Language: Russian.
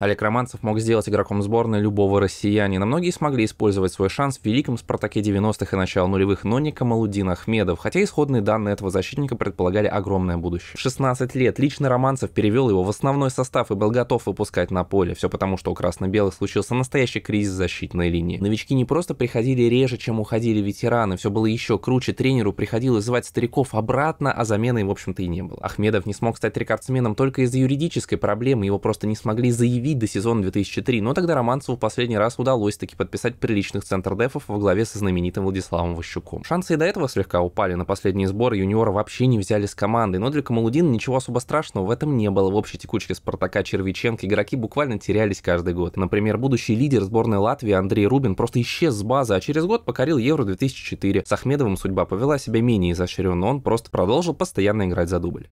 Олег Романцев мог сделать игроком сборной любого россиянина. Многие смогли использовать свой шанс в великом «Спартаке» 90-х и начала нулевых, но не Камалудин Ахмедов, хотя исходные данные этого защитника предполагали огромное будущее. 16 лет лично Романцев перевел его в основной состав и был готов выпускать на поле. Все потому, что у красно-белых случился настоящий кризис защитной линии. Новички не просто приходили реже, чем уходили ветераны, все было еще круче, тренеру приходилось звать стариков обратно, а замены, в общем-то, и не было. Ахмедов не смог стать рекордсменом только из-за юридической проблемы, его просто не смогли заявить продлить до сезона 2003, но тогда Романцеву в последний раз удалось таки подписать приличных центрдефов во главе со знаменитым Владиславом Ващуком. Шансы и до этого слегка упали, на последние сборы юниора вообще не взяли с командой, но для Камалудина ничего особо страшного в этом не было. В общей текучке Спартака Червиченко игроки буквально терялись каждый год. Например, будущий лидер сборной Латвии Андрей Рубин просто исчез с базы, а через год покорил Евро 2004. С Ахмедовым судьба повела себя менее изощренно, он просто продолжил постоянно играть за дубль.